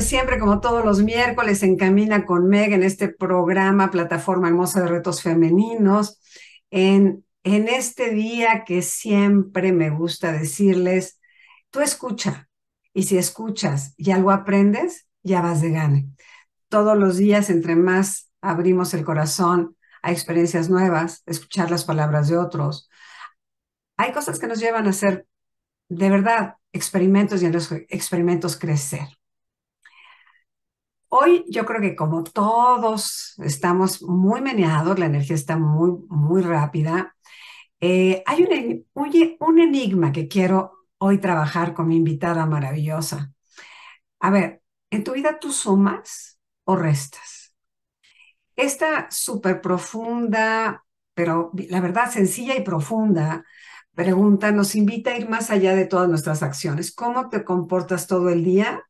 siempre, como todos los miércoles, encamina con Meg, en este programa, plataforma hermosa de retos femeninos, en, en este día que siempre me gusta decirles, tú escucha, y si escuchas y algo aprendes, ya vas de gane. Todos los días, entre más abrimos el corazón a experiencias nuevas, escuchar las palabras de otros, hay cosas que nos llevan a ser de verdad experimentos y en los experimentos crecer. Hoy yo creo que como todos estamos muy meneados, la energía está muy, muy rápida, eh, hay un, un, enigma que quiero hoy trabajar con mi invitada maravillosa. A ver, ¿en tu vida tú sumas o restas? Esta súper profunda, pero la verdad sencilla y profunda pregunta nos invita a ir más allá de todas nuestras acciones. ¿Cómo te comportas todo el día?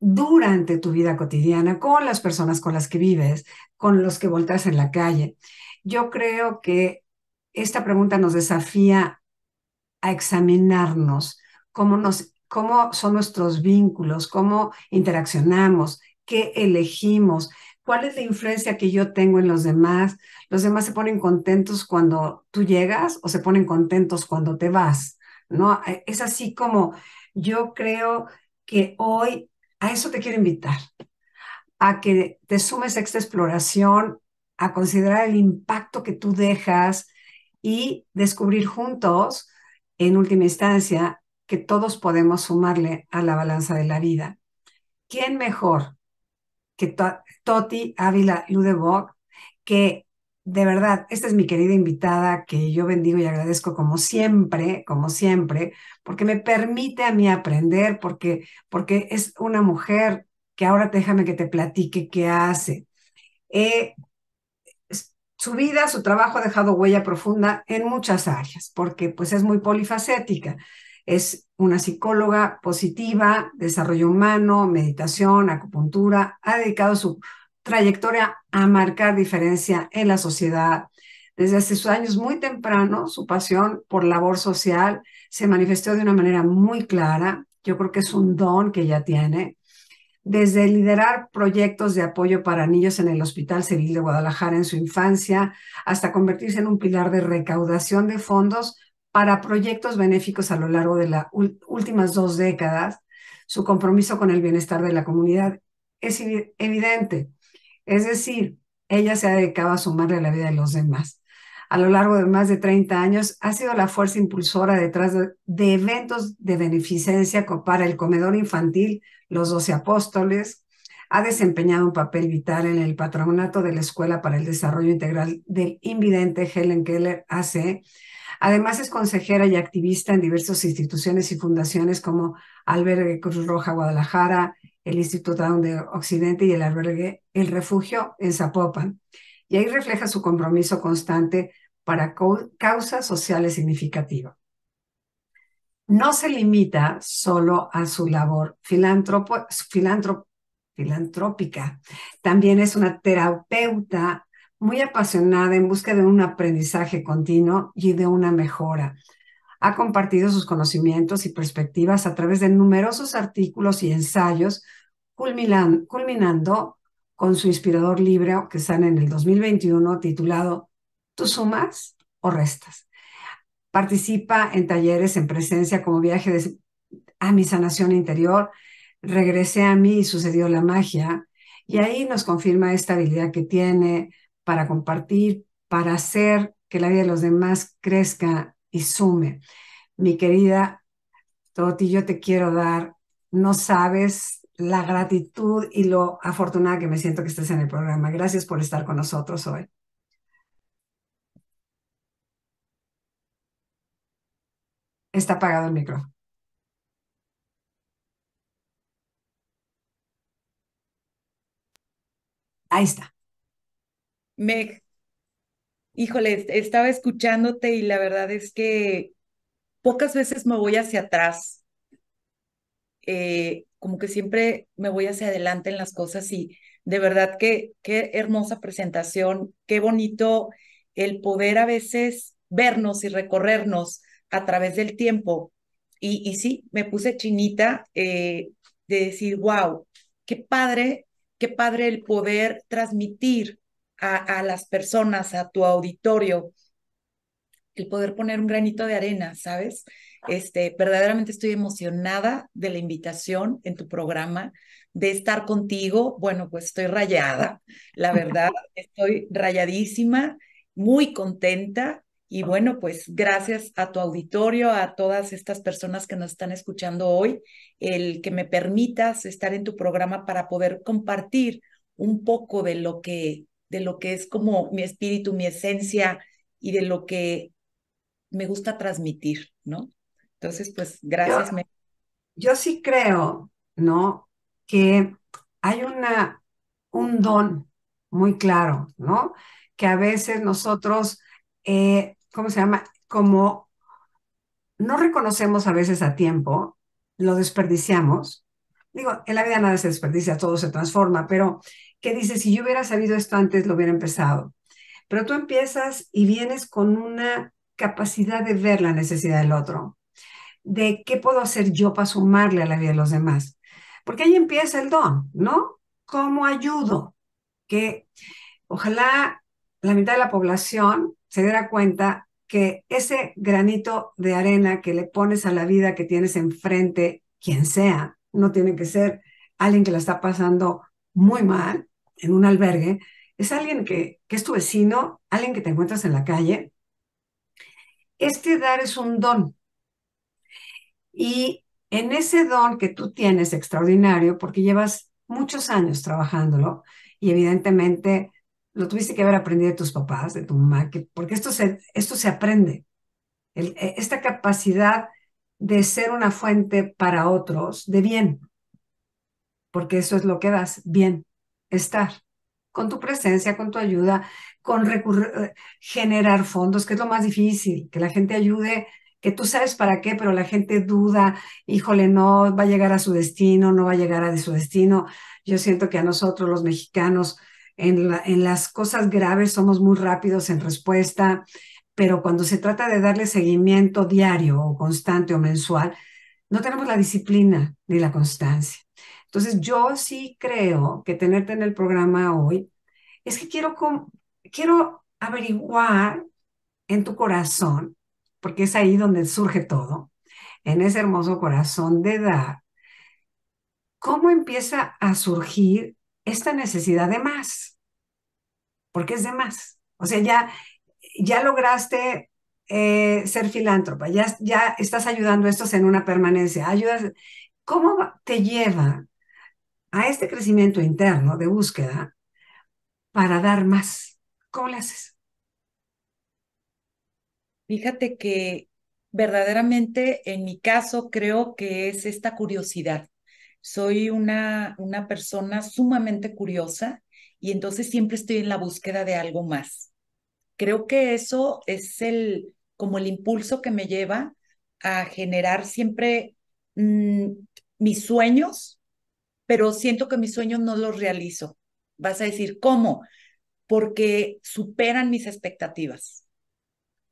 durante tu vida cotidiana, con las personas con las que vives, con los que volteas en la calle. Yo creo que esta pregunta nos desafía a examinarnos cómo, nos, cómo son nuestros vínculos, cómo interaccionamos, qué elegimos, cuál es la influencia que yo tengo en los demás. Los demás se ponen contentos cuando tú llegas o se ponen contentos cuando te vas, ¿no? Es así como yo creo que hoy a eso te quiero invitar, a que te sumes a esta exploración, a considerar el impacto que tú dejas y descubrir juntos, en última instancia, que todos podemos sumarle a la balanza de la vida. ¿Quién mejor que Toti Ávila Ludebog, que de verdad, esta es mi querida invitada que yo bendigo y agradezco como siempre, como siempre, porque me permite a mí aprender, porque, porque es una mujer que ahora déjame que te platique qué hace. Eh, su vida, su trabajo ha dejado huella profunda en muchas áreas, porque pues es muy polifacética. Es una psicóloga positiva, desarrollo humano, meditación, acupuntura, ha dedicado su, trayectoria a marcar diferencia en la sociedad. Desde hace sus años muy temprano, su pasión por labor social se manifestó de una manera muy clara. Yo creo que es un don que ella tiene. Desde liderar proyectos de apoyo para niños en el Hospital Civil de Guadalajara en su infancia, hasta convertirse en un pilar de recaudación de fondos para proyectos benéficos a lo largo de las últimas dos décadas, su compromiso con el bienestar de la comunidad es evidente. Es decir, ella se ha dedicado a sumarle a la vida de los demás. A lo largo de más de 30 años ha sido la fuerza impulsora detrás de, eventos de beneficencia para el comedor infantil, los doce apóstoles. Ha desempeñado un papel vital en el patronato de la Escuela para el Desarrollo Integral del Invidente Helen Keller AC. Además es consejera y activista en diversas instituciones y fundaciones como Albergue Cruz Roja Guadalajara, el Instituto de Occidente y el albergue El Refugio en Zapopan. Y ahí refleja su compromiso constante para causas sociales significativas. No se limita solo a su labor filantrópica, también es una terapeuta muy apasionada en busca de un aprendizaje continuo y de una mejora. Ha compartido sus conocimientos y perspectivas a través de numerosos artículos y ensayos culminando, culminando con su inspirador libro que sale en el 2021 titulado ¿Tú sumas o restas? Participa en talleres en presencia como viaje a mi sanación interior, regresé a mí y sucedió la magia. Y ahí nos confirma esta habilidad que tiene para compartir, para hacer que la vida de los demás crezca y sume. Mi querida Toti, yo te quiero dar, no sabes la gratitud y lo afortunada que me siento que estés en el programa. Gracias por estar con nosotros hoy. Está apagado el micro. Ahí está. Meg, híjole, estaba escuchándote y la verdad es que pocas veces me voy hacia atrás. Eh, como que siempre me voy hacia adelante en las cosas y de verdad que qué hermosa presentación, qué bonito el poder a veces vernos y recorrernos a través del tiempo. Y, sí, me puse chinita eh, de decir, wow, qué padre, qué padre el poder transmitir a, a las personas, a tu auditorio, el poder poner un granito de arena, ¿sabes? Este, verdaderamente estoy emocionada de la invitación en tu programa, de estar contigo. Bueno, pues estoy rayada, la verdad, estoy rayadísima, muy contenta. Y bueno, pues gracias a tu auditorio, a todas estas personas que nos están escuchando hoy, el que me permitas estar en tu programa para poder compartir un poco de lo que de lo que es como mi espíritu, mi esencia y de lo que me gusta transmitir, ¿no? Entonces, pues gracias. Yo, sí creo, ¿no? Que hay una, un don muy claro, ¿no? Que a veces nosotros, eh, ¿cómo se llama? Como no reconocemos a veces a tiempo, lo desperdiciamos. Digo, en la vida nada se desperdicia, todo se transforma, pero ¿qué dices? Si yo hubiera sabido esto antes, lo hubiera empezado. Pero tú empiezas y vienes con una capacidad de ver la necesidad del otro, de qué puedo hacer yo para sumarle a la vida de los demás. Porque ahí empieza el don, ¿no? ¿Cómo ayudo? Que ojalá la mitad de la población se diera cuenta que ese granito de arena que le pones a la vida que tienes enfrente, quien sea, no tiene que ser alguien que la está pasando muy mal en un albergue, es alguien que, que es tu vecino, alguien que te encuentras en la calle. Este dar es un don, y en ese don que tú tienes extraordinario, porque llevas muchos años trabajándolo y evidentemente lo tuviste que haber aprendido de tus papás, de tu mamá, porque esto se, esto se aprende. E, esta capacidad de ser una fuente para otros de bien, porque eso es lo que das, bien, estar con tu presencia, con tu ayuda, con eh, generar fondos, que es lo más difícil, que la gente ayude que tú sabes para qué, pero la gente duda, híjole, no va a llegar a su destino, no va a llegar a su destino. Yo siento que a nosotros los mexicanos en, en las cosas graves somos muy rápidos en respuesta, pero cuando se trata de darle seguimiento diario o constante o mensual, no tenemos la disciplina ni la constancia. Entonces yo sí creo que tenerte en el programa hoy es que quiero, quiero averiguar en tu corazón porque es ahí donde surge todo, en ese hermoso corazón de dar, ¿cómo empieza a surgir esta necesidad de más? Porque es de más. O sea, ya, ya lograste eh, ser filántropa, ya, ya estás ayudando a estos en una permanencia, ayudas. ¿Cómo te lleva a este crecimiento interno de búsqueda para dar más? ¿Cómo lo haces? Fíjate que verdaderamente en mi caso creo que es esta curiosidad. Soy una, una persona sumamente curiosa y entonces siempre estoy en la búsqueda de algo más. Creo que eso es el como el impulso que me lleva a generar siempre mm, mis sueños, pero siento que mis sueños no los realizo. Vas a decir, ¿cómo? Porque superan mis expectativas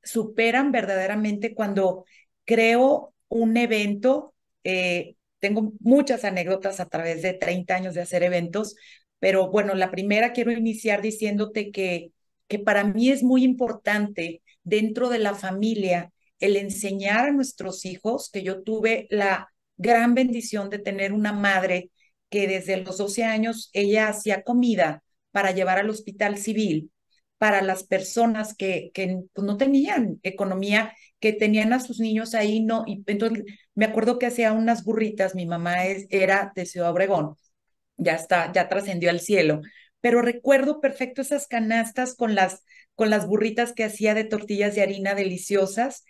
superan verdaderamente cuando creo un evento. Eh, tengo muchas anécdotas a través de 30 años de hacer eventos, pero bueno, la primera quiero iniciar diciéndote que, que para mí es muy importante dentro de la familia el enseñar a nuestros hijos, que yo tuve la gran bendición de tener una madre que desde los 12 años ella hacía comida para llevar al hospital civil para las personas que, que pues, no tenían economía, que tenían a sus niños ahí, no, y entonces me acuerdo que hacía unas burritas, mi mamá es, era de Ciudad Obregón, ya está, ya trascendió al cielo, pero recuerdo perfecto esas canastas con las, con las burritas que hacía de tortillas de harina deliciosas,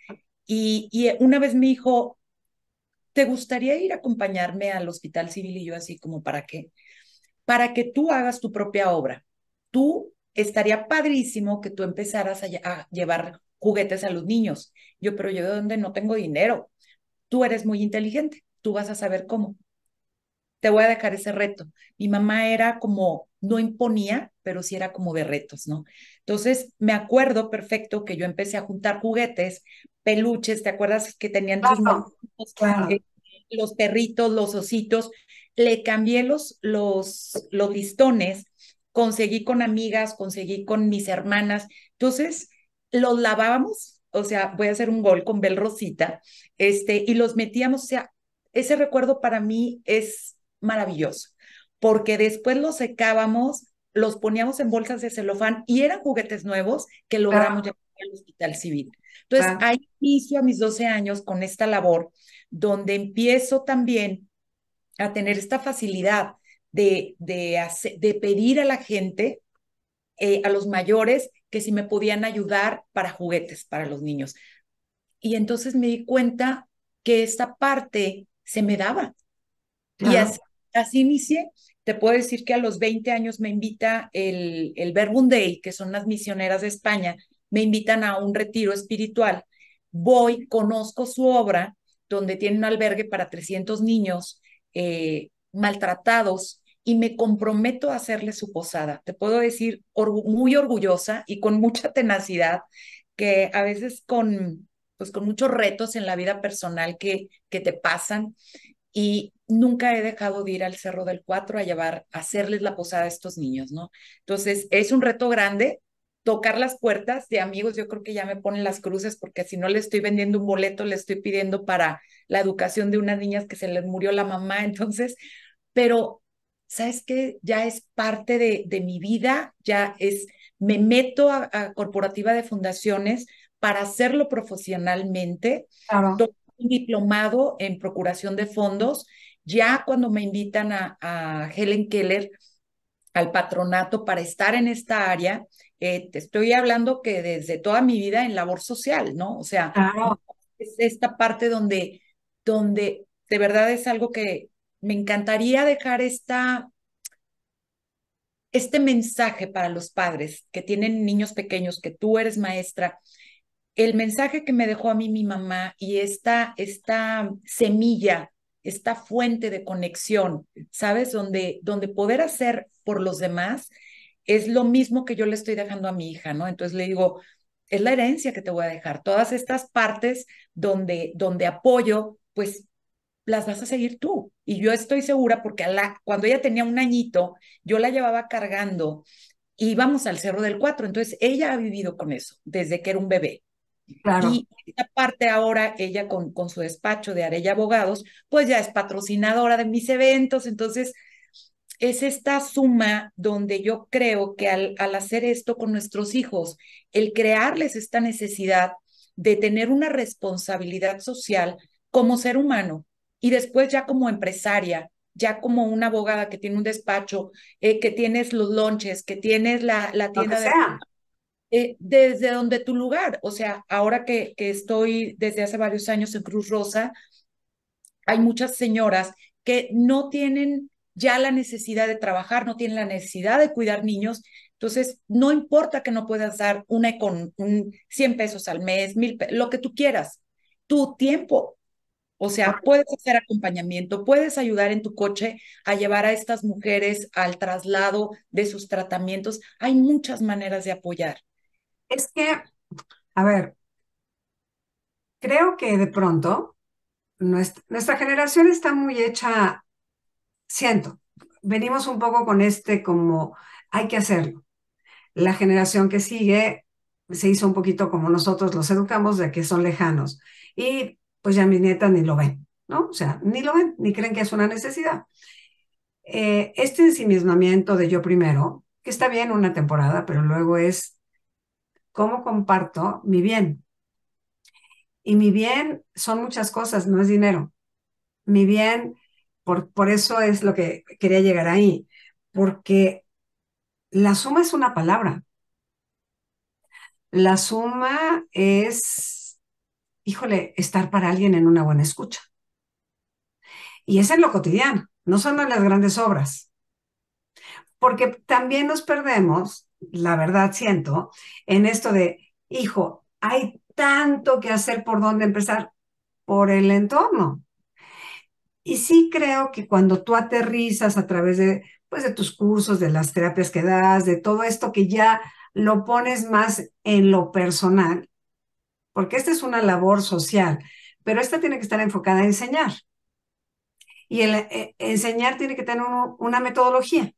y, y una vez me dijo, ¿te gustaría ir a acompañarme al Hospital Civil? Y yo así como, ¿para qué? Para que tú hagas tu propia obra. Tú estaría padrísimo que tú empezaras a, llevar juguetes a los niños. Yo, pero yo de donde no tengo dinero. Tú eres muy inteligente, tú vas a saber cómo. Te voy a dejar ese reto. Mi mamá era como, no imponía, pero sí era como de retos, ¿no? Entonces, me acuerdo perfecto que yo empecé a juntar juguetes, peluches, ¿te acuerdas que tenían eh, los perritos, los ositos? Le cambié los, los, los listones conseguí con amigas, conseguí con mis hermanas. Entonces, los lavábamos, o sea, voy a hacer un gol con Bel Rosita, este, y los metíamos, o sea, ese recuerdo para mí es maravilloso, porque después los secábamos, los poníamos en bolsas de celofán y eran juguetes nuevos que logramos llevar al hospital civil. Entonces, ahí inicio a mis 12 años con esta labor, donde empiezo también a tener esta facilidad de, de, de pedir a la gente, eh, a los mayores, que si me podían ayudar para juguetes para los niños. Y entonces me di cuenta que esta parte se me daba. Y así, así inicié. Te puedo decir que a los 20 años me invita el, el que son las misioneras de España, me invitan a un retiro espiritual. Voy, conozco su obra, donde tiene un albergue para 300 niños eh, maltratados y me comprometo a hacerles su posada. Te puedo decir muy orgullosa y con mucha tenacidad que a veces con pues con muchos retos en la vida personal que que te pasan y nunca he dejado de ir al Cerro del Cuatro a llevar a hacerles la posada a estos niños, ¿no? Entonces, es un reto grande, tocar las puertas de amigos, yo creo que ya me ponen las cruces porque si no le estoy vendiendo un boleto, le estoy pidiendo para la educación de unas niñas que se les murió la mamá, entonces, pero sabes qué? ya es parte de, mi vida, ya es, me meto a, corporativa de fundaciones para hacerlo profesionalmente, un diplomado en procuración de fondos, ya cuando me invitan a, a Helen Keller, al patronato para estar en esta área, eh, te estoy hablando que desde toda mi vida en labor social, ¿no? O sea, es esta parte donde, donde de verdad es algo que me encantaría dejar esta, este mensaje para los padres que tienen niños pequeños, que tú eres maestra, el mensaje que me dejó a mí mi mamá y esta, esta semilla, esta fuente de conexión, ¿sabes? Donde, donde poder hacer por los demás es lo mismo que yo le estoy dejando a mi hija, ¿no? Entonces le digo, es la herencia que te voy a dejar, todas estas partes donde, donde apoyo, pues las vas a seguir tú. Y yo estoy segura porque a cuando ella tenía un añito, yo la llevaba cargando y íbamos al Cerro del Cuatro, entonces ella ha vivido con eso desde que era un bebé. y Y parte ahora ella con, con su despacho de Arella Abogados, pues ya es patrocinadora de mis eventos, entonces es esta suma donde yo creo que al, al hacer esto con nuestros hijos, el crearles esta necesidad de tener una responsabilidad social como ser humano y después ya como empresaria, ya como una abogada que tiene un despacho, eh, que tienes los lunches que tienes la, la tienda de... Eh, desde donde tu lugar, o sea, ahora que, que estoy desde hace varios años en Cruz Rosa, hay muchas señoras que no tienen ya la necesidad de trabajar, no tiene la necesidad de cuidar niños. Entonces, no importa que no puedas dar una con un 100 pesos al mes, mil lo que tú quieras, tu tiempo. O sea, puedes hacer acompañamiento, puedes ayudar en tu coche a llevar a estas mujeres al traslado de sus tratamientos. Hay muchas maneras de apoyar. Es que, a ver, creo que de pronto nuestra, generación está muy hecha siento, venimos un poco con este como hay que hacerlo. La generación que sigue se hizo un poquito como nosotros los educamos, de que son lejanos. Y pues ya mis nietas ni lo ven, ¿no? O sea, ni lo ven, ni creen que es una necesidad. Eh, este ensimismamiento de yo primero, que está bien una temporada, pero luego es cómo comparto mi bien. Y mi bien son muchas cosas, no es dinero. Mi bien por, eso es lo que quería llegar ahí, porque la suma es una palabra. La suma es, híjole, estar para alguien en una buena escucha. Y es en lo cotidiano, no solo en las grandes obras. Porque también nos perdemos, la verdad siento, en esto de, hijo, hay tanto que hacer por dónde empezar por el entorno. Y sí creo que cuando tú aterrizas a través de, pues, de tus cursos, de las terapias que das, de todo esto que ya lo pones más en lo personal, porque esta es una labor social, pero esta tiene que estar enfocada a enseñar. Y el eh, enseñar tiene que tener una metodología,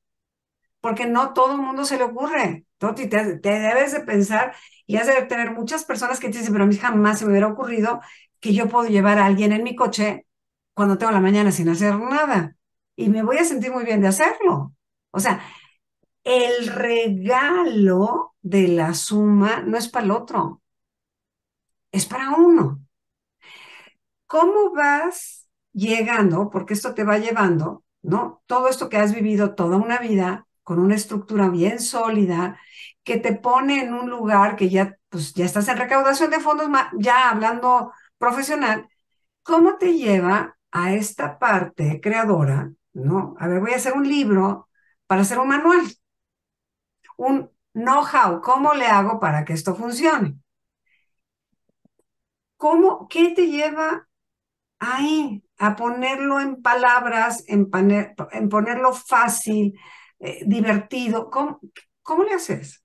porque no todo el mundo se le ocurre. Toti, te, debes de pensar y has de tener muchas personas que te dicen, pero a mí jamás se me hubiera ocurrido que yo puedo llevar a alguien en mi coche cuando tengo la mañana sin hacer nada. Y me voy a sentir muy bien de hacerlo. O sea, el regalo de la suma no es para el otro, es para uno. ¿Cómo vas llegando? Porque esto te va llevando, ¿no? Todo esto que has vivido toda una vida con una estructura bien sólida que te pone en un lugar que ya, pues, ya estás en recaudación de fondos, ya hablando profesional, ¿cómo te lleva a esta parte creadora, ¿no? A ver, voy a hacer un libro para hacer un manual, un know-how, ¿cómo le hago para que esto funcione? ¿Cómo, qué te lleva ahí a ponerlo en palabras, en, ponerlo fácil, eh, divertido? ¿Cómo, ¿Cómo le haces?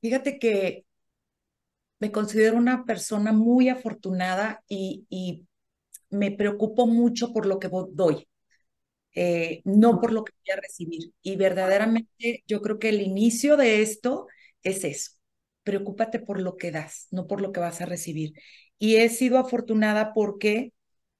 Fíjate que me considero una persona muy afortunada y me preocupo mucho por lo que doy, eh, no por lo que voy a recibir. Y verdaderamente yo creo que el inicio de esto es eso. Preocúpate por lo que das, no por lo que vas a recibir. Y he sido afortunada porque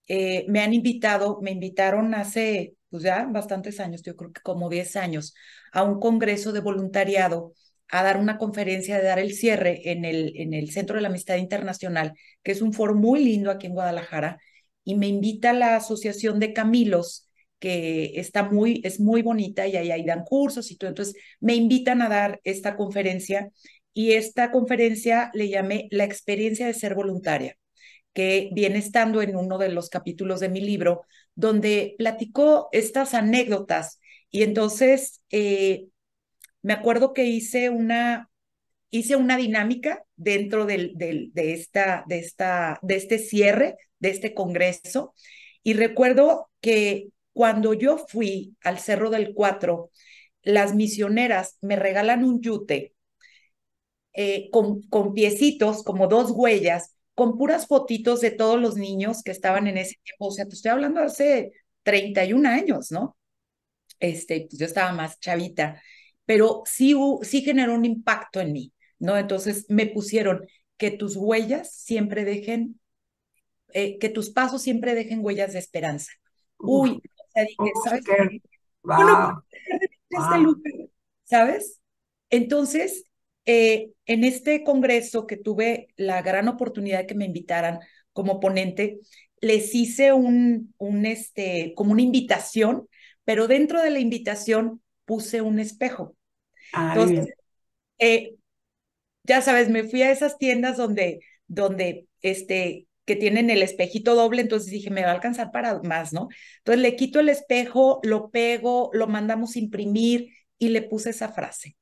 eh, me han invitado, me invitaron hace pues ya bastantes años, yo creo que como 10 años, a un congreso de voluntariado a dar una conferencia, a dar el cierre en el, en el Centro de la Amistad Internacional, que es un foro muy lindo aquí en Guadalajara, y me invita la Asociación de Camilos, que está muy, es muy bonita y ahí, dan cursos y todo. Entonces me invitan a dar esta conferencia y esta conferencia le llamé La experiencia de ser voluntaria, que viene estando en uno de los capítulos de mi libro, donde platicó estas anécdotas. Y entonces eh, me acuerdo que hice una, hice una dinámica dentro de, esta, de, esta, de este cierre, de este congreso, y recuerdo que cuando yo fui al Cerro del Cuatro, las misioneras me regalan un yute eh, con, con piecitos, como dos huellas, con puras fotitos de todos los niños que estaban en ese tiempo. O sea, te estoy hablando hace 31 años, ¿no? Este, pues, yo estaba más chavita, pero sí, sí generó un impacto en mí. ¿no? Entonces me pusieron que tus huellas siempre dejen, eh, que tus pasos siempre dejen huellas de esperanza. Uy, ¿sabes? wow, ¿sabes? Entonces, eh, en este congreso que tuve la gran oportunidad que me invitaran como ponente, les hice un, un este, como una invitación, pero dentro de la invitación puse un espejo. Entonces, eh, ya sabes, me fui a esas tiendas donde, donde, este, que tienen el espejito doble, entonces dije, me va a alcanzar para más, ¿no? Entonces le quito el espejo, lo pego, lo mandamos imprimir y le puse esa frase,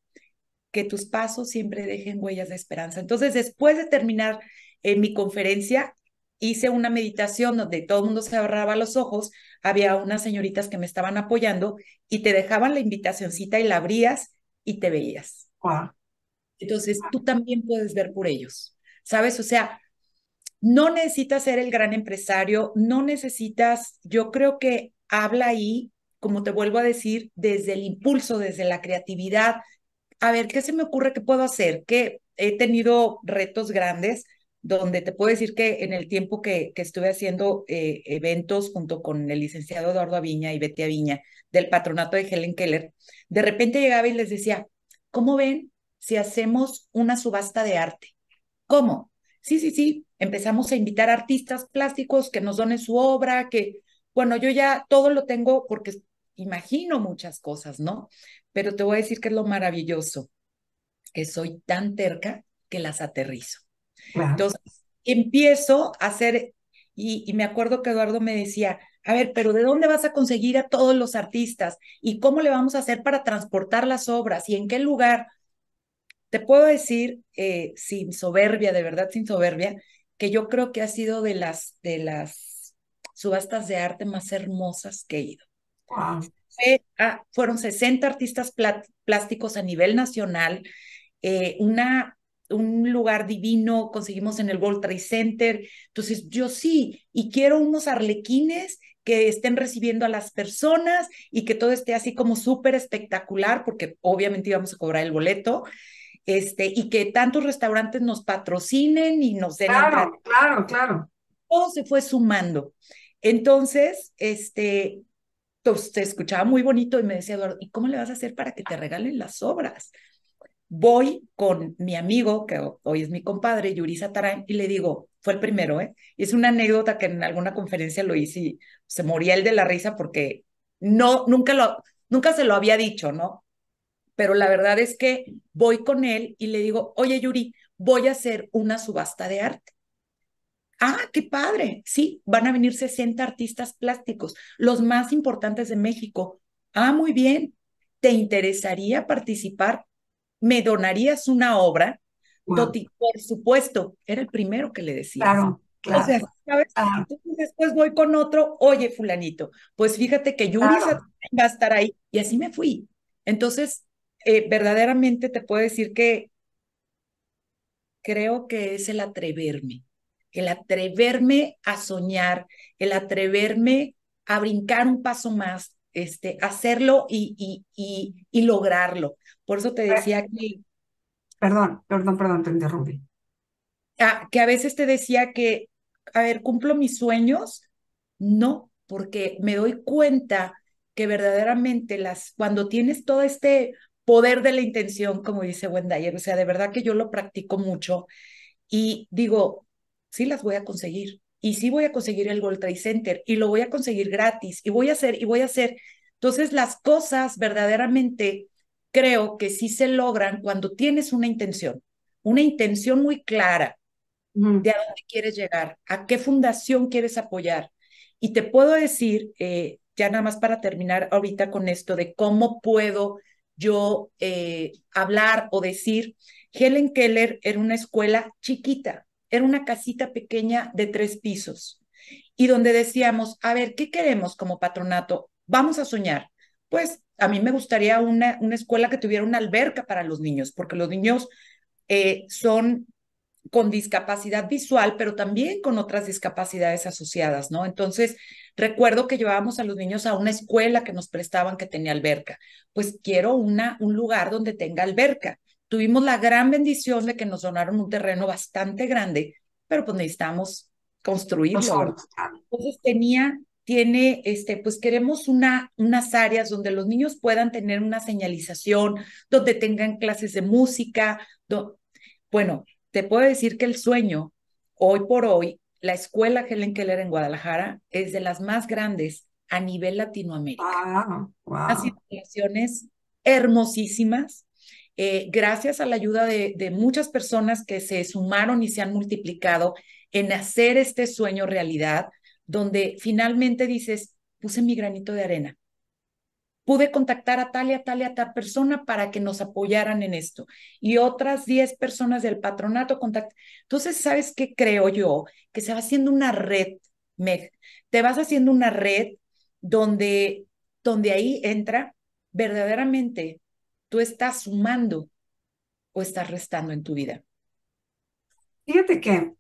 que tus pasos siempre dejen huellas de esperanza. Entonces, después de terminar eh, mi conferencia, hice una meditación donde todo el mundo se agarraba los ojos, había unas señoritas que me estaban apoyando y te dejaban la invitacioncita y la abrías y te veías. Entonces, tú también puedes ver por ellos, ¿sabes? O sea, no necesitas ser el gran empresario, no necesitas, yo creo que habla ahí, como te vuelvo a decir, desde el impulso, desde la creatividad. A ver, ¿qué se me ocurre que puedo hacer? Que he tenido retos grandes donde te puedo decir que en el tiempo que, estuve haciendo eh, eventos junto con el licenciado Eduardo Aviña y Betty Aviña del patronato de Helen Keller, de repente llegaba y les decía, ¿cómo ven si hacemos una subasta de arte? ¿Cómo? Sí, sí, sí, empezamos a invitar artistas plásticos que nos donen su obra, que, bueno, yo ya todo lo tengo porque imagino muchas cosas, ¿no? Pero te voy a decir que es lo maravilloso, que soy tan terca que las aterrizo. Entonces, empiezo a hacer, y, y me acuerdo que Eduardo me decía, a ver, pero ¿de dónde vas a conseguir a todos los artistas? ¿Y cómo le vamos a hacer para transportar las obras? ¿Y en qué lugar? Te puedo decir, eh, sin soberbia, de verdad sin soberbia, que yo creo que ha sido de las, de las subastas de arte más hermosas que he ido. Ah, fueron 60 artistas plásticos a nivel nacional, eh, una, un lugar divino, conseguimos en el World Trade Center. Entonces, yo sí, y quiero unos arlequines que estén recibiendo a las personas y que todo esté así como súper espectacular, porque obviamente íbamos a cobrar el boleto. Este, y que tantos restaurantes nos patrocinen y nos den. Claro, claro, claro. Todo se fue sumando. Entonces, este, te pues, escuchaba muy bonito y me decía Eduardo, ¿y cómo le vas a hacer para que te regalen las obras? Voy con mi amigo, que hoy es mi compadre, Yurisa Tarán, y le digo, fue el primero, ¿eh? Y es una anécdota que en alguna conferencia lo hice y se moría el de la risa porque no, nunca lo, nunca se lo había dicho, ¿no? pero la verdad es que voy con él y le digo, oye Yuri, voy a hacer una subasta de arte. Ah, qué padre. Sí, van a venir 60 artistas plásticos, los más importantes de México. Ah, muy bien. ¿Te interesaría participar? ¿Me donarías una obra? por supuesto, era el primero que le decía. Claro, claro. O sea, ah. Entonces después voy con otro, oye, fulanito, pues fíjate que Yuri va a estar ahí. Y así me fui. Entonces, eh, verdaderamente te puedo decir que creo que es el atreverme, el atreverme a soñar, el atreverme a brincar un paso más, este, hacerlo y, y, y, lograrlo. Por eso te decía que... Perdón, perdón, perdón, te interrumpí. Ah, que a veces te decía que, a ver, cumplo mis sueños, no, porque me doy cuenta que verdaderamente las, cuando tienes todo este poder de la intención, como dice Wendayer. O sea, de verdad que yo lo practico mucho y digo, sí las voy a conseguir. Y sí voy a conseguir el Gold Trade Center y lo voy a conseguir gratis y voy a hacer y voy a hacer. Entonces las cosas verdaderamente creo que sí se logran cuando tienes una intención, una intención muy clara de a dónde quieres llegar, a qué fundación quieres apoyar. Y te puedo decir, eh, ya nada más para terminar ahorita con esto de cómo puedo yo eh, hablar o decir, Helen Keller era una escuela chiquita, era una casita pequeña de tres pisos y donde decíamos, a ver, ¿qué queremos como patronato? Vamos a soñar. Pues a mí me gustaría una, una escuela que tuviera una alberca para los niños, porque los niños eh, son con discapacidad visual, pero también con otras discapacidades asociadas, ¿no? Entonces, Recuerdo que llevábamos a los niños a una escuela que nos prestaban que tenía alberca. Pues quiero una, un lugar donde tenga alberca. Tuvimos la gran bendición de que nos donaron un terreno bastante grande, pero pues necesitamos construirlo. Entonces tenía, tiene, este, pues queremos una, unas áreas donde los niños puedan tener una señalización, donde tengan clases de música. Bueno, te puedo decir que el sueño hoy por hoy la escuela Helen Keller en Guadalajara es de las más grandes a nivel Latinoamérica. Ah, relaciones hermosísimas. Eh, gracias a la ayuda de, muchas personas que se sumaron y se han multiplicado en hacer este sueño realidad, donde finalmente dices, puse mi granito de arena pude contactar a tal y a tal y a tal persona para que nos apoyaran en esto. Y otras 10 personas del patronato contactan. Entonces, ¿sabes qué creo yo? Que se va haciendo una red, Meg. Te vas haciendo una red donde, donde ahí entra verdaderamente tú estás sumando o estás restando en tu vida. Fíjate que,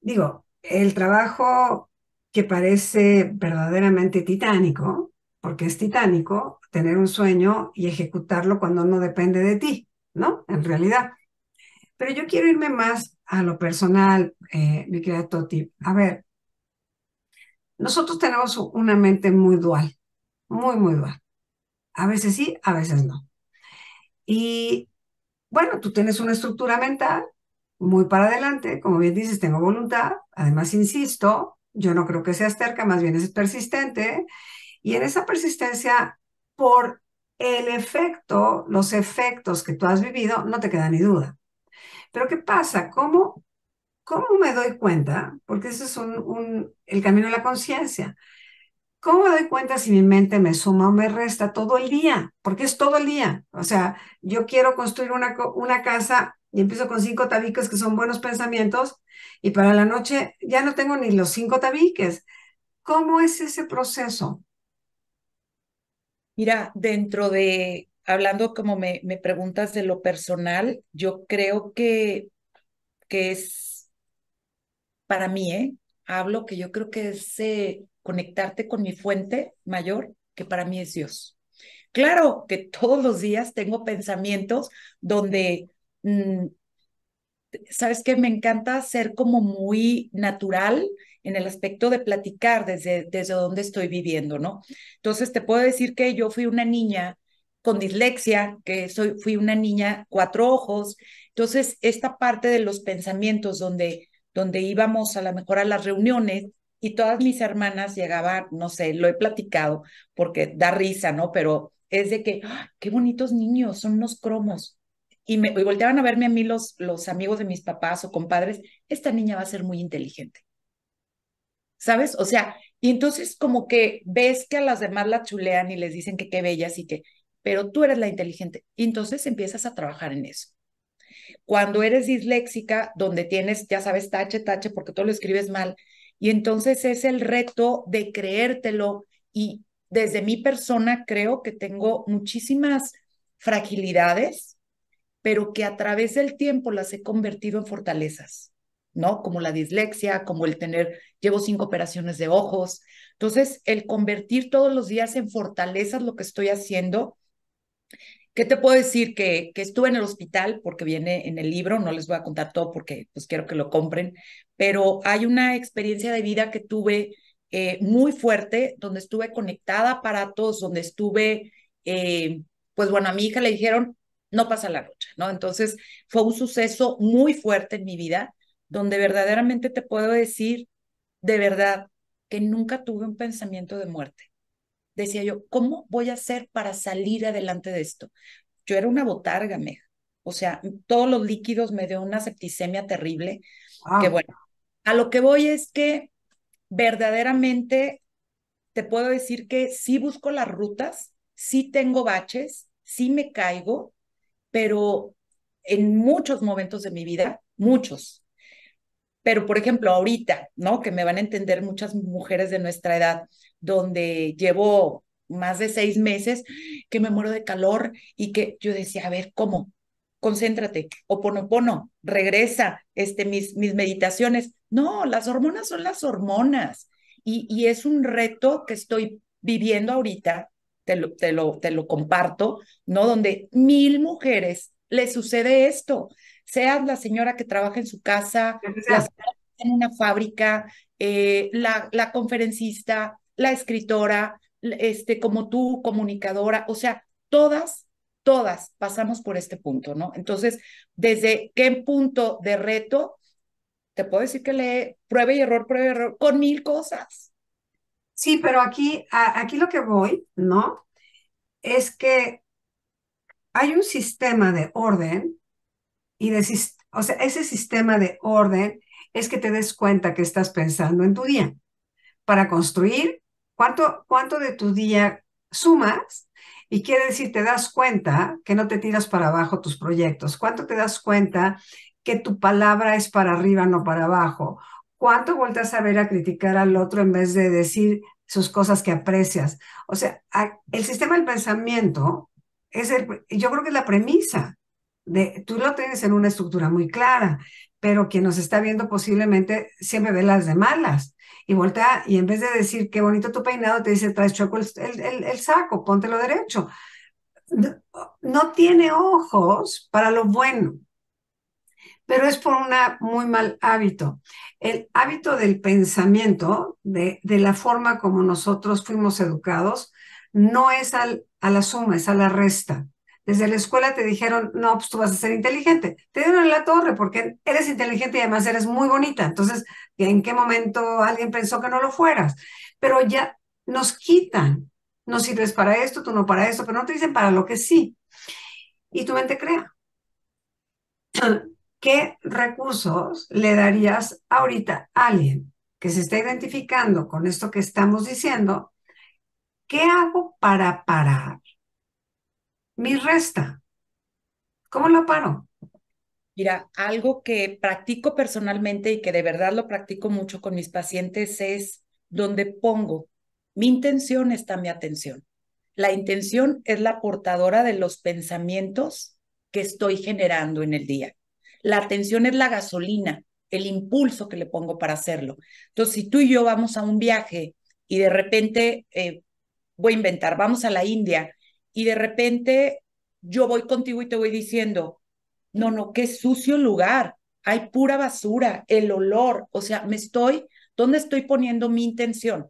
digo, el trabajo que parece verdaderamente titánico, porque es titánico tener un sueño y ejecutarlo cuando no depende de ti, ¿no? En realidad. Pero yo quiero irme más a lo personal, eh, mi querida Toti. A ver, nosotros tenemos una mente muy dual, muy, muy dual. A veces sí, a veces no. Y bueno, tú tienes una estructura mental muy para adelante, como bien dices, tengo voluntad, además insisto, yo no creo que seas terca, más bien es persistente y en esa persistencia, por el efecto, los efectos que tú has vivido, no te queda ni duda. Pero ¿qué pasa? ¿Cómo, cómo me doy cuenta? Porque ese es un, el camino de la conciencia. ¿Cómo me doy cuenta si mi mente me suma o me resta todo el día? Porque es todo el día. O sea, yo quiero construir una, una casa y empiezo con cinco tabiques que son buenos pensamientos y para la noche ya no tengo ni los cinco tabiques. ¿Cómo es ese proceso? Mira, dentro de, hablando como me, preguntas de lo personal, yo creo que, que es, para mí, ¿eh? hablo que yo creo que es eh, conectarte con mi fuente mayor, que para mí es Dios. Claro que todos los días tengo pensamientos donde, mm, ¿sabes qué? Me encanta ser como muy natural en el aspecto de platicar desde, desde donde estoy viviendo, ¿no? Entonces, te puedo decir que yo fui una niña con dislexia, que soy, fui una niña cuatro ojos. Entonces, esta parte de los pensamientos donde, donde íbamos a la mejor a las reuniones y todas mis hermanas llegaban, no sé, lo he platicado porque da risa, ¿no? Pero es de que, ¡ah! qué bonitos niños, son unos cromos. Y, me, y volteaban a verme a mí los, los amigos de mis papás o compadres, esta niña va a ser muy inteligente. ¿sabes? O sea, y entonces como que ves que a las demás la chulean y les dicen que qué bellas y que, pero tú eres la inteligente. Y entonces empiezas a trabajar en eso. Cuando eres disléxica, donde tienes, ya sabes, tache, tache, porque tú lo escribes mal, y entonces es el reto de creértelo y desde mi persona creo que tengo muchísimas fragilidades, pero que a través del tiempo las he convertido en fortalezas. ¿no? Como la dislexia, como el tener, llevo cinco operaciones de ojos. Entonces, el convertir todos los días en fortalezas lo que estoy haciendo. ¿Qué te puedo decir? Que, que estuve en el hospital, porque viene en el libro, no les voy a contar todo porque pues quiero que lo compren, pero hay una experiencia de vida que tuve eh, muy fuerte, donde estuve conectada a aparatos, donde estuve, eh, pues bueno, a mi hija le dijeron, no pasa la noche, ¿no? Entonces fue un suceso muy fuerte en mi vida donde verdaderamente te puedo decir de verdad que nunca tuve un pensamiento de muerte. Decía yo, ¿cómo voy a hacer para salir adelante de esto? Yo era una botarga, me. O sea, todos los líquidos me dio una septicemia terrible. Que bueno, a lo que voy es que verdaderamente te puedo decir que sí busco las rutas, sí tengo baches, sí me caigo, pero en muchos momentos de mi vida, muchos, pero, por ejemplo, ahorita, ¿no? Que me van a entender muchas mujeres de nuestra edad, donde llevo más de seis meses que me muero de calor y que yo decía, a ver, ¿cómo? Concéntrate, oponopono, regresa, este, mis, mis meditaciones. No, las hormonas son las hormonas. Y, es un reto que estoy viviendo ahorita, te lo, te lo, te lo comparto, ¿no? Donde mil mujeres le sucede esto sea la señora que trabaja en su casa, la señora en una fábrica, eh, la, la, conferencista, la escritora, este, como tú, comunicadora, o sea, todas, todas pasamos por este punto, ¿no? Entonces, ¿desde qué punto de reto? Te puedo decir que le prueba y error, prueba y error, con mil cosas. Sí, pero aquí, aquí lo que voy, ¿no? Es que hay un sistema de orden y o sea, ese sistema de orden es que te des cuenta que estás pensando en tu día para construir cuánto, cuánto de tu día sumas y quiere decir, te das cuenta que no te tiras para abajo tus proyectos, cuánto te das cuenta que tu palabra es para arriba, no para abajo, cuánto vueltas a ver a criticar al otro en vez de decir sus cosas que aprecias. O sea, el sistema del pensamiento es el, yo creo que es la premisa tú lo tienes en una estructura muy clara, pero quien nos está viendo posiblemente siempre ve las de malas y voltea y en vez de decir qué bonito tu peinado, te dice traes choco el, el, saco, póntelo derecho. No, tiene ojos para lo bueno, pero es por un muy mal hábito. El hábito del pensamiento, de, la forma como nosotros fuimos educados, no es a la suma, es a la resta. Desde la escuela te dijeron, no, pues tú vas a ser inteligente. Te dieron la torre porque eres inteligente y además eres muy bonita. Entonces, ¿en qué momento alguien pensó que no lo fueras? Pero ya nos quitan, no sirves para esto, tú no para esto, pero no te dicen para lo que sí. Y tu mente crea. ¿Qué recursos le darías ahorita a alguien que se está identificando con esto que estamos diciendo? ¿Qué hago para parar? mi resta. ¿Cómo lo paro? Mira, algo que practico personalmente y que de verdad lo practico mucho con mis pacientes es donde pongo mi intención está mi atención. La intención es la portadora de los pensamientos que estoy generando en el día. La atención es la gasolina, el impulso que le pongo para hacerlo. Entonces, si tú y yo vamos a un viaje y de repente eh, voy a inventar, vamos a la India y de repente yo voy contigo y te voy diciendo, no, no, qué sucio lugar, hay pura basura, el olor, o sea, me estoy, ¿dónde estoy poniendo mi intención?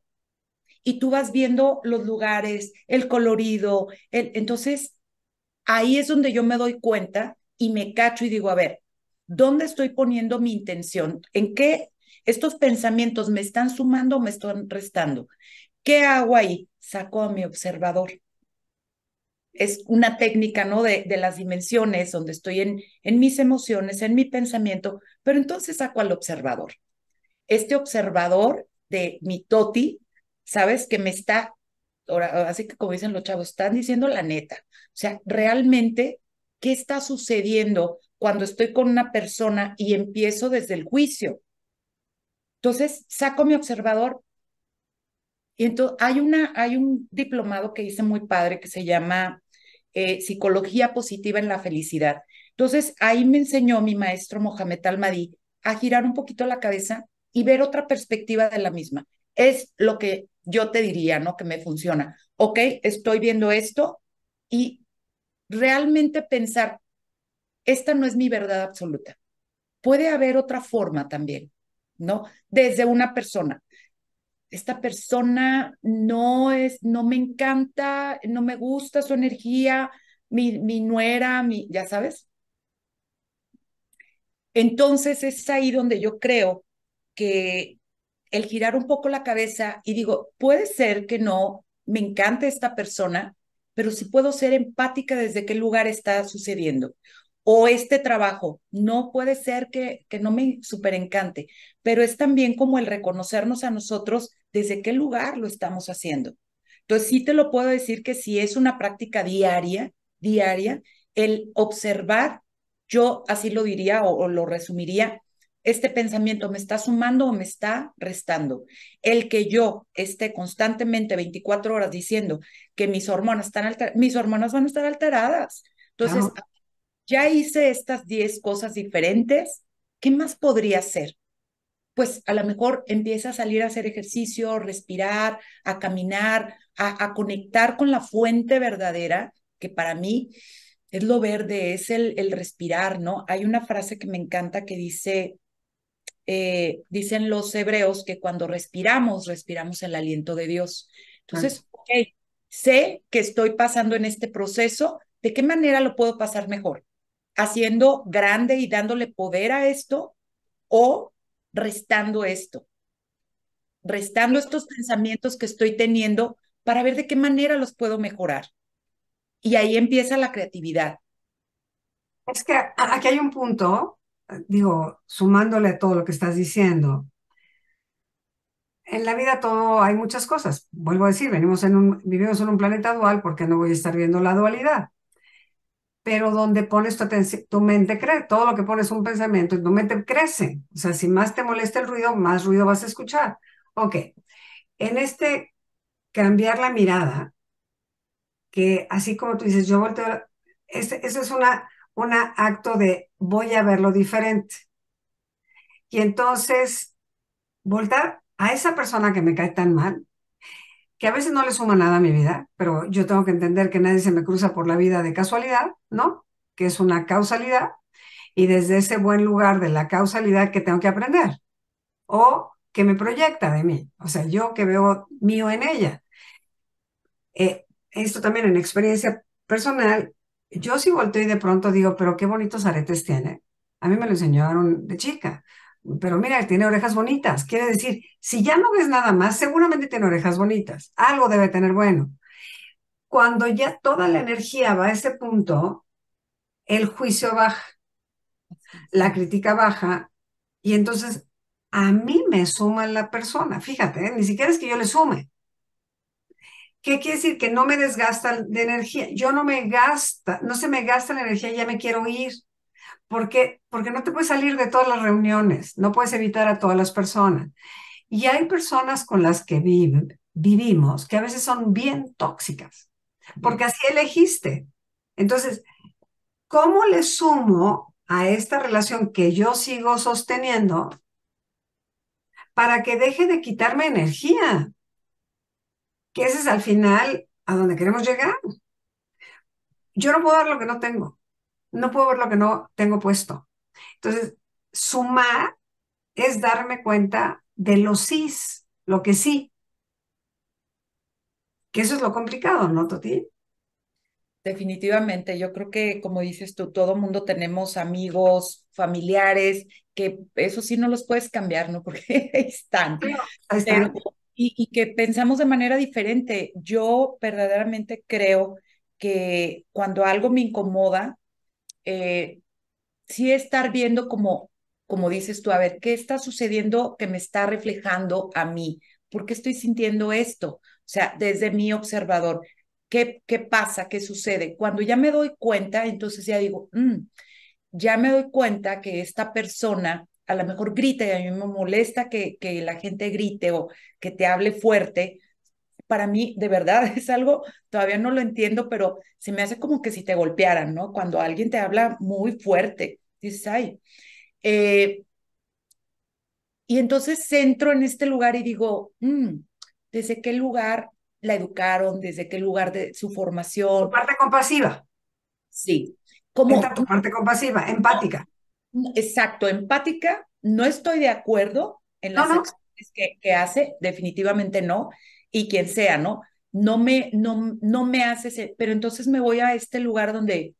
Y tú vas viendo los lugares, el colorido, entonces ahí es donde yo me doy cuenta y me cacho y digo, a ver, ¿dónde estoy poniendo mi intención? ¿En qué estos pensamientos me están sumando o me están restando? ¿Qué hago ahí? Saco a mi observador es una técnica, ¿no? De, de las dimensiones, donde estoy en, en mis emociones, en mi pensamiento, pero entonces saco al observador. Este observador de mi toti, ¿sabes? Que me está, así que como dicen los chavos, están diciendo la neta. O sea, realmente, ¿qué está sucediendo cuando estoy con una persona y empiezo desde el juicio? Entonces, saco mi observador y entonces hay, una, hay un diplomado que hice muy padre que se llama eh, Psicología Positiva en la Felicidad. Entonces ahí me enseñó mi maestro Mohamed Almadí a girar un poquito la cabeza y ver otra perspectiva de la misma. Es lo que yo te diría, ¿no? Que me funciona. Ok, estoy viendo esto y realmente pensar, esta no es mi verdad absoluta. Puede haber otra forma también, ¿no? Desde una persona esta persona no es, no me encanta, no me gusta su energía, mi, nuera, mi, ya sabes. Entonces es ahí donde yo creo que el girar un poco la cabeza y digo, puede ser que no me encante esta persona, pero si puedo ser empática desde qué lugar está sucediendo o este trabajo. No puede ser que, que no me superencante, pero es también como el reconocernos a nosotros desde qué lugar lo estamos haciendo. Entonces, sí te lo puedo decir que si es una práctica diaria, diaria, el observar, yo así lo diría o, lo resumiría, este pensamiento me está sumando o me está restando. El que yo esté constantemente 24 horas diciendo que mis hormonas están mis hormonas van a estar alteradas. Entonces, ya hice estas 10 cosas diferentes, ¿qué más podría hacer? Pues a lo mejor empieza a salir a hacer ejercicio, respirar, a caminar, a, conectar con la fuente verdadera, que para mí es lo verde, es el, respirar, ¿no? Hay una frase que me encanta que dice, eh, dicen los hebreos que cuando respiramos, respiramos el aliento de Dios. Entonces, ok, sé que estoy pasando en este proceso, ¿de qué manera lo puedo pasar mejor? haciendo grande y dándole poder a esto o restando esto, restando estos pensamientos que estoy teniendo para ver de qué manera los puedo mejorar. Y ahí empieza la creatividad. Es que aquí hay un punto, digo, sumándole a todo lo que estás diciendo. En la vida todo hay muchas cosas. Vuelvo a decir, venimos en un, vivimos en un planeta dual porque no voy a estar viendo la dualidad pero donde pones tu, tu mente crece, todo lo que pones un pensamiento tu mente crece. O sea, si más te molesta el ruido, más ruido vas a escuchar. Ok, en este cambiar la mirada, que así como tú dices, yo volteo, ese es una, un acto de voy a verlo diferente. Y entonces, voltar a esa persona que me cae tan mal, que a veces no le suma nada a mi vida, pero yo tengo que entender que nadie se me cruza por la vida de casualidad, ¿no? Que es una causalidad y desde ese buen lugar de la causalidad que tengo que aprender o que me proyecta de mí, o sea, yo que veo mío en ella. Eh, esto también en experiencia personal, yo sí volteo y de pronto digo, pero qué bonitos aretes tiene. A mí me lo enseñaron de chica pero mira, tiene orejas bonitas. Quiere decir, si ya no ves nada más, seguramente tiene orejas bonitas. Algo debe tener bueno. Cuando ya toda la energía va a ese punto, el juicio baja, la crítica baja, y entonces a mí me suma la persona. Fíjate, ¿eh? ni siquiera es que yo le sume. ¿Qué quiere decir? Que no me desgasta de energía. Yo no me gasta, no se me gasta la energía, ya me quiero ir porque, porque no te puedes salir de todas las reuniones, no puedes evitar a todas las personas. Y hay personas con las que vivimos que a veces son bien tóxicas, porque así elegiste. Entonces, ¿cómo le sumo a esta relación que yo sigo sosteniendo para que deje de quitarme energía? Que ese es al final a donde queremos llegar. Yo no puedo dar lo que no tengo no puedo ver lo que no tengo puesto. Entonces, sumar es darme cuenta de los sí, lo que sí. Que eso es lo complicado, ¿no, Toti? Definitivamente, yo creo que como dices tú, todo mundo tenemos amigos, familiares, que eso sí no los puedes cambiar, ¿no? Porque están. están. y que pensamos de manera diferente. Yo verdaderamente creo que cuando algo me incomoda, eh, sí estar viendo como, como dices tú, a ver, ¿qué está sucediendo que me está reflejando a mí? porque qué estoy sintiendo esto? O sea, desde mi observador, ¿qué, qué pasa? ¿Qué sucede? Cuando ya me doy cuenta, entonces ya digo, mm, ya me doy cuenta que esta persona a lo mejor grita y a mí me molesta que, que la gente grite o que te hable fuerte, para mí de verdad es algo, todavía no lo entiendo, pero se me hace como que si te golpearan, ¿no? Cuando alguien te habla muy fuerte, dices, ay. Eh, y entonces centro en este lugar y digo, mm, ¿desde qué lugar la educaron? ¿Desde qué lugar de su formación? Tu parte compasiva. Sí. Como, tu parte compasiva, empática. Exacto, empática. No estoy de acuerdo en las no, que hace, definitivamente no y quien sea, ¿no? No me, no, no me hace, pero entonces me voy a este lugar donde,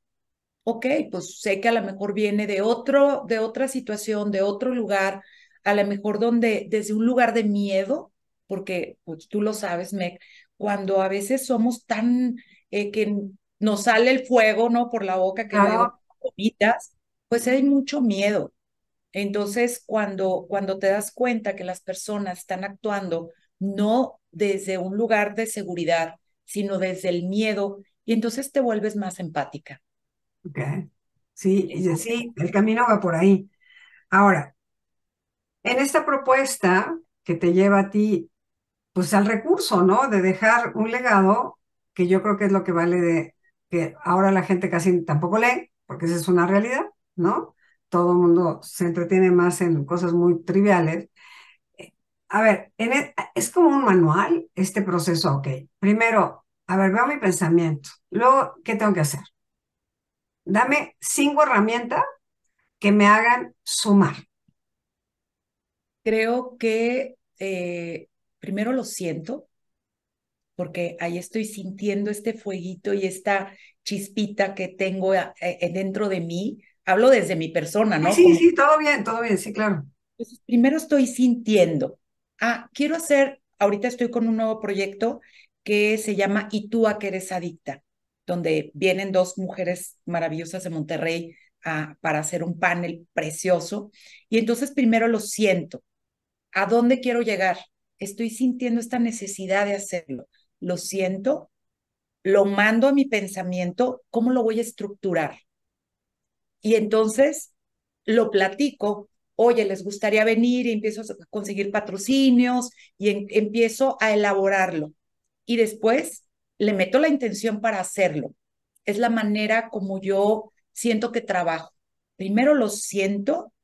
ok, pues sé que a lo mejor viene de otro, de otra situación, de otro lugar, a lo mejor donde, desde un lugar de miedo, porque pues, tú lo sabes, Meg, cuando a veces somos tan, eh, que nos sale el fuego, ¿no? Por la boca que ah. comidas, pues hay mucho miedo. Entonces, cuando, cuando te das cuenta que las personas están actuando no desde un lugar de seguridad, sino desde el miedo, y entonces te vuelves más empática. Ok. Sí, y así el camino va por ahí. Ahora, en esta propuesta que te lleva a ti, pues al recurso, ¿no? De dejar un legado, que yo creo que es lo que vale de que ahora la gente casi tampoco lee, porque esa es una realidad, ¿no? Todo el mundo se entretiene más en cosas muy triviales a ver, e, es como un manual este proceso, ok. Primero, a ver, veo mi pensamiento. Luego, ¿qué tengo que hacer? Dame cinco herramientas que me hagan sumar. Creo que eh, primero lo siento, porque ahí estoy sintiendo este fueguito y esta chispita que tengo eh, eh, dentro de mí. Hablo desde mi persona, ¿no? Sí, sí, todo bien, todo bien, sí, claro. primero estoy sintiendo ah, quiero hacer, ahorita estoy con un nuevo proyecto que se llama Y tú a que eres adicta, donde vienen dos mujeres maravillosas de Monterrey para hacer un panel precioso. Y entonces primero lo siento. ¿A dónde quiero llegar? Estoy sintiendo esta necesidad de hacerlo. Lo siento, lo mando a mi pensamiento, ¿cómo lo voy a estructurar? Y entonces lo platico oye, les gustaría venir y empiezo a conseguir patrocinios y empiezo a elaborarlo. Y después le meto la intención para hacerlo. Es la manera como yo siento que trabajo. Primero lo siento,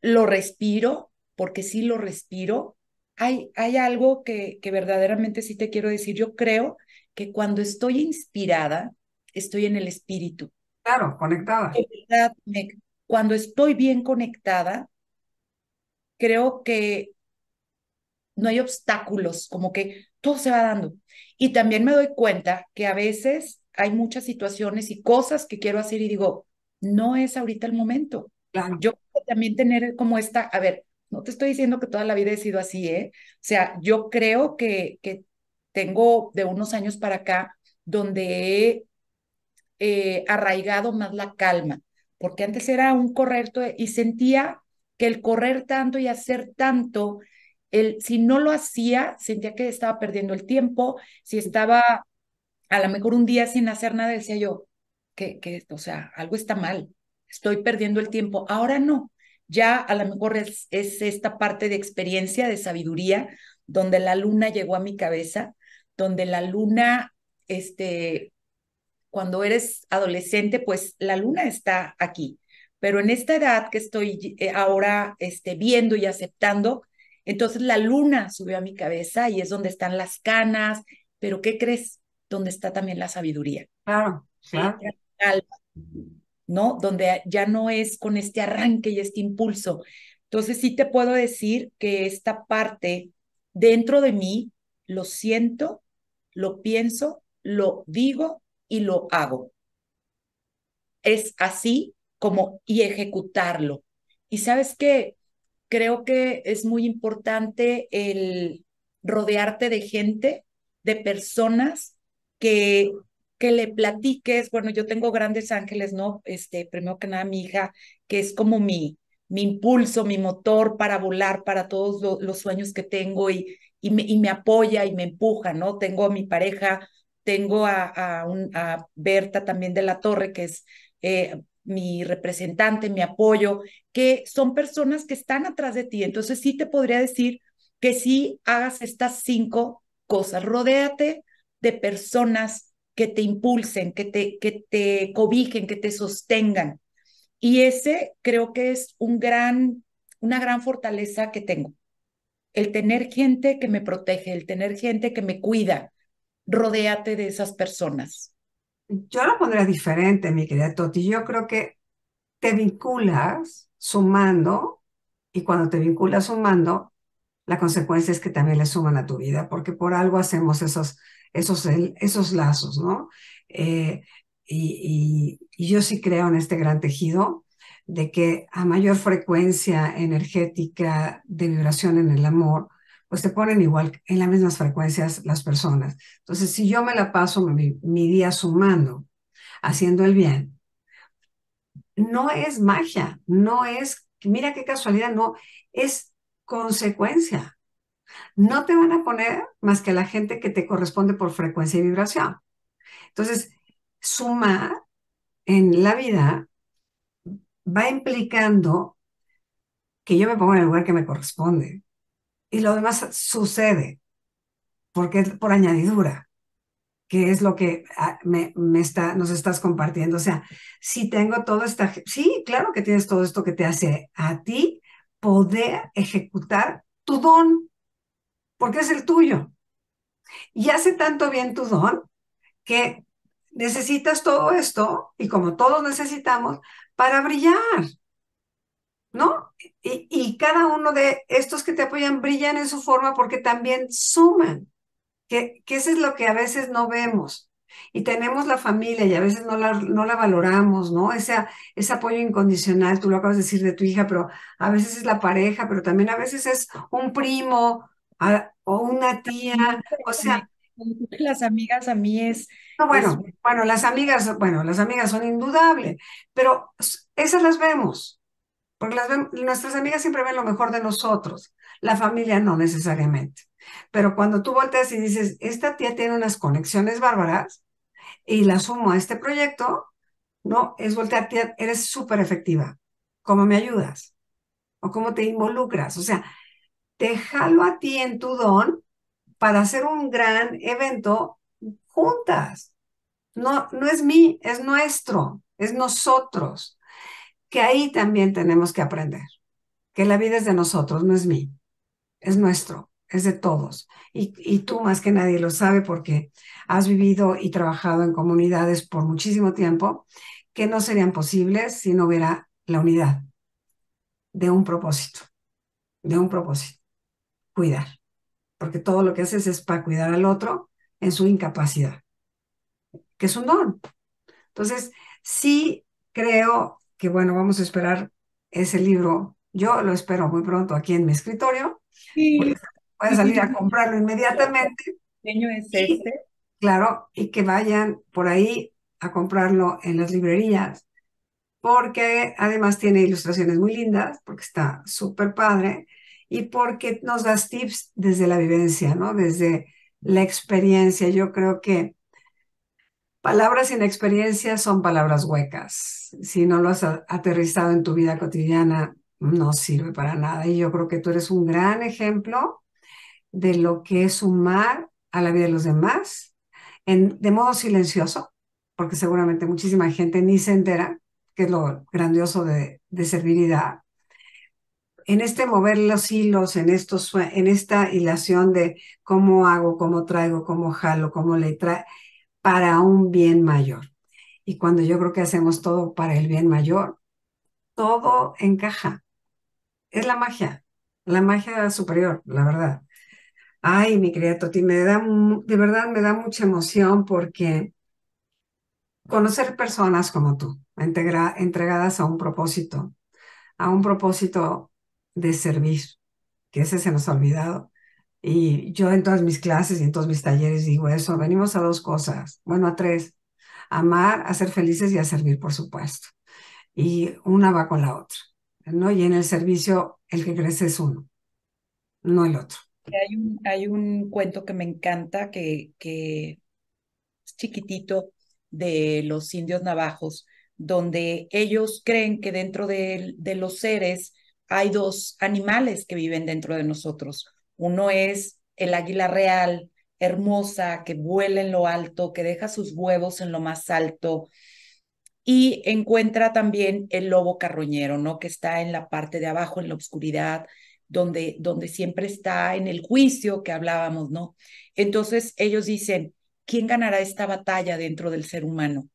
lo respiro, porque sí lo respiro. Hay, hay algo que, que verdaderamente sí te quiero decir. Yo creo que cuando estoy inspirada, estoy en el espíritu. Claro, conectada cuando estoy bien conectada, creo que no hay obstáculos, como que todo se va dando. Y también me doy cuenta que a veces hay muchas situaciones y cosas que quiero hacer y digo, no es ahorita el momento. Yo también tener como esta, a ver, no te estoy diciendo que toda la vida he sido así, ¿eh? O sea, yo creo que, que tengo de unos años para acá donde he eh, arraigado más la calma porque antes era un correr y sentía que el correr tanto y hacer tanto, el, si no lo hacía, sentía que estaba perdiendo el tiempo, si estaba a lo mejor un día sin hacer nada, decía yo, que, que o sea, algo está mal, estoy perdiendo el tiempo. Ahora no, ya a lo mejor es, es esta parte de experiencia, de sabiduría, donde la luna llegó a mi cabeza, donde la luna este, cuando eres adolescente, pues la luna está aquí, pero en esta edad que estoy eh, ahora este, viendo y aceptando, entonces la luna subió a mi cabeza y es donde están las canas, pero ¿qué crees? Donde está también la sabiduría. Ah, sí. ¿no? Donde ya no es con este arranque y este impulso. Entonces sí te puedo decir que esta parte dentro de mí lo siento, lo pienso, lo digo y lo hago. Es así como y ejecutarlo. Y sabes que, creo que es muy importante el rodearte de gente, de personas que que le platiques, bueno, yo tengo grandes ángeles, ¿no? Este, primero que nada mi hija, que es como mi mi impulso, mi motor para volar, para todos los sueños que tengo y, y, me, y me apoya y me empuja, ¿no? Tengo a mi pareja tengo a, un, a Berta también de la Torre, que es eh, mi representante, mi apoyo, que son personas que están atrás de ti. Entonces sí te podría decir que sí hagas estas cinco cosas. Rodéate de personas que te impulsen, que te, que te cobijen, que te sostengan. Y ese creo que es un gran, una gran fortaleza que tengo. El tener gente que me protege, el tener gente que me cuida, rodéate de esas personas. Yo lo pondría diferente, mi querida Toti. Yo creo que te vinculas sumando y cuando te vinculas sumando, la consecuencia es que también le suman a tu vida, porque por algo hacemos esos, esos, esos lazos, ¿no? Eh, y, y yo sí creo en este gran tejido de que a mayor frecuencia energética de vibración en el amor, pues te ponen igual en las mismas frecuencias las personas. Entonces, si yo me la paso mi, día sumando, haciendo el bien, no es magia, no es, mira qué casualidad, no, es consecuencia. No te van a poner más que la gente que te corresponde por frecuencia y vibración. Entonces, sumar en la vida va implicando que yo me ponga en el lugar que me corresponde y lo demás sucede, porque es por añadidura, que es lo que ah, me, está, nos estás compartiendo. O sea, si tengo todo esta, sí, claro que tienes todo esto que te hace a ti poder ejecutar tu don, porque es el tuyo. Y hace tanto bien tu don que necesitas todo esto, y como todos necesitamos, para brillar. ¿no? Y, cada uno de estos que te apoyan brillan en su forma porque también suman, que, eso es lo que a veces no vemos. Y tenemos la familia y a veces no la, no la valoramos, ¿no? Ese, ese apoyo incondicional, tú lo acabas de decir de tu hija, pero a veces es la pareja, pero también a veces es un primo o una tía, o sea... Las amigas a mí es... bueno, bueno, las amigas, bueno, las amigas son indudables, pero esas las vemos, porque nuestras amigas siempre ven lo mejor de nosotros, la familia no necesariamente. Pero cuando tú volteas y dices, esta tía tiene unas conexiones bárbaras y la sumo a este proyecto, no, es voltear, tía, eres súper efectiva. ¿Cómo me ayudas? ¿O cómo te involucras? O sea, te jalo a ti en tu don para hacer un gran evento juntas. No, no es mí, es nuestro, es nosotros que ahí también tenemos que aprender, que la vida es de nosotros, no es mí, es nuestro, es de todos. Y, tú más que nadie lo sabe porque has vivido y trabajado en comunidades por muchísimo tiempo que no serían posibles si no hubiera la unidad de un propósito, de un propósito, cuidar, porque todo lo que haces es para cuidar al otro en su incapacidad, que es un don. Entonces, sí creo que bueno, vamos a esperar ese libro. Yo lo espero muy pronto aquí en mi escritorio. Sí. Voy a salir a comprarlo inmediatamente. es este. claro, y que vayan por ahí a comprarlo en las librerías, porque además tiene ilustraciones muy lindas, porque está súper padre, y porque nos das tips desde la vivencia, ¿no? Desde la experiencia. Yo creo que Palabras sin experiencia son palabras huecas. Si no lo has aterrizado en tu vida cotidiana, no sirve para nada. Y yo creo que tú eres un gran ejemplo de lo que es sumar a la vida de los demás en, de modo silencioso, porque seguramente muchísima gente ni se entera, que es lo grandioso de, de servir y dar. En este mover los hilos, en, estos, en esta hilación de cómo hago, cómo traigo, cómo jalo, cómo le traigo para un bien mayor. Y cuando yo creo que hacemos todo para el bien mayor, todo encaja. Es la magia, la magia superior, la verdad. Ay, mi querida Toti, me da, de verdad me da mucha emoción porque conocer personas como tú, entregadas a un propósito, a un propósito de servir, que ese se nos ha olvidado, y yo en todas mis clases y en todos mis talleres digo eso, venimos a dos cosas, bueno, a tres, amar, a ser felices y a servir, por supuesto. Y una va con la otra, ¿no? Y en el servicio el que crece es uno, no el otro. Hay un, hay un cuento que me encanta, que, que es chiquitito, de los indios navajos, donde ellos creen que dentro de, de los seres hay dos animales que viven dentro de nosotros uno es el águila real, hermosa, que vuela en lo alto, que deja sus huevos en lo más alto. Y encuentra también el lobo carroñero, ¿no? Que está en la parte de abajo, en la oscuridad, donde, donde siempre está en el juicio que hablábamos, ¿no? Entonces ellos dicen, ¿quién ganará esta batalla dentro del ser humano?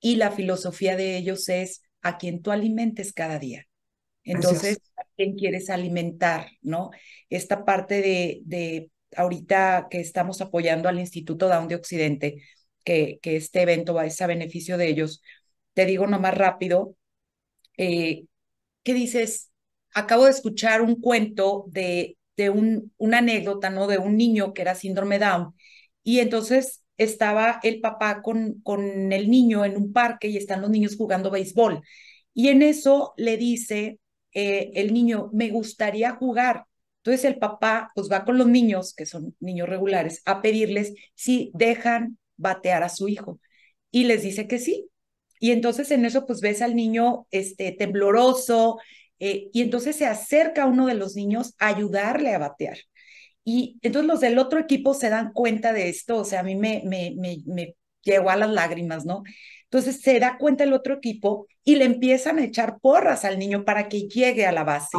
Y la filosofía de ellos es a quien tú alimentes cada día. Entonces, ¿a quién quieres alimentar? ¿No? Esta parte de, ahorita que estamos apoyando al Instituto Down de Occidente, que, que este evento va a beneficio de ellos, te digo nomás rápido, eh, ¿qué dices? Acabo de escuchar un cuento de, de un, una anécdota, ¿no? De un niño que era síndrome Down. Y entonces estaba el papá con, con el niño en un parque y están los niños jugando béisbol. Y en eso le dice eh, el niño, me gustaría jugar. Entonces el papá pues va con los niños, que son niños regulares, a pedirles si dejan batear a su hijo. Y les dice que sí. Y entonces en eso pues ves al niño este, tembloroso eh, y entonces se acerca uno de los niños a ayudarle a batear. Y entonces los del otro equipo se dan cuenta de esto, o sea, a mí me, me, me, me llegó a las lágrimas, ¿no? Entonces se da cuenta el otro equipo y le empiezan a echar porras al niño para que llegue a la base.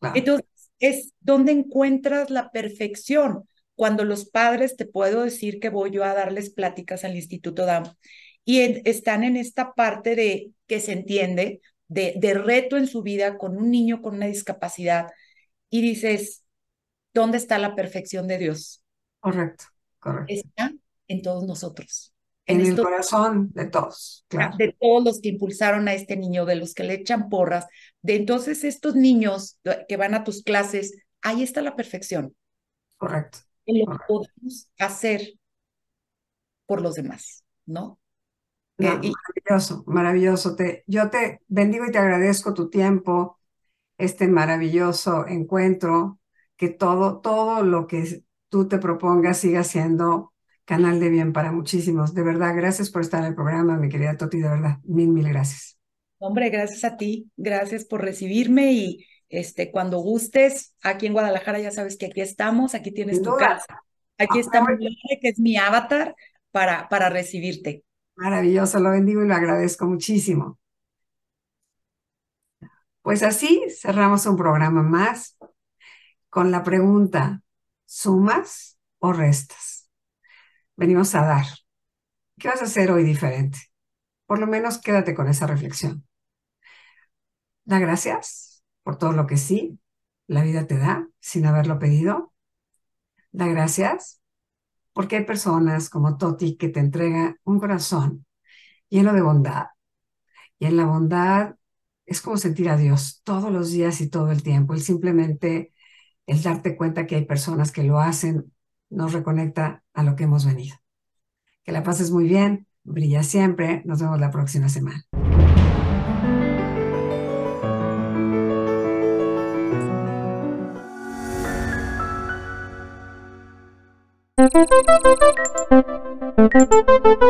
Ah, Entonces es donde encuentras la perfección. Cuando los padres, te puedo decir que voy yo a darles pláticas al Instituto DAM y están en esta parte de que se entiende, de, de reto en su vida con un niño con una discapacidad y dices, ¿dónde está la perfección de Dios? Correcto, correcto. Está en todos nosotros. En, el corazón de todos, ah, De todos los que impulsaron a este niño, de los que le echan porras. De entonces estos niños eh, que van a tus clases, ahí está la perfección. Correcto. En lo que podemos hacer por los demás, ¿no? Eh, maravilloso, maravilloso. Te, yo te bendigo y te agradezco tu tiempo, este maravilloso encuentro, que todo, todo lo que tú te propongas siga siendo canal de bien para muchísimos. De verdad, gracias por estar en el programa, mi querida Toti, de verdad, mil, mil gracias. Hombre, gracias a ti, gracias por recibirme y este, cuando gustes, aquí en Guadalajara ya sabes que aquí estamos, aquí tienes tu casa, aquí estamos, ah, está que es mi avatar para, para recibirte. Maravilloso, lo bendigo y lo agradezco muchísimo. Pues así cerramos un programa más con la pregunta, ¿sumas o restas? venimos a dar. ¿Qué vas a hacer hoy diferente? Por lo menos quédate con esa reflexión. Da gracias por todo lo que sí la vida te da sin haberlo pedido. Da gracias porque hay personas como Toti que te entrega un corazón lleno de bondad. Y en la bondad es como sentir a Dios todos los días y todo el tiempo. Y simplemente el darte cuenta que hay personas que lo hacen nos reconecta a lo que hemos venido. Que la pases muy bien, brilla siempre, nos vemos la próxima semana.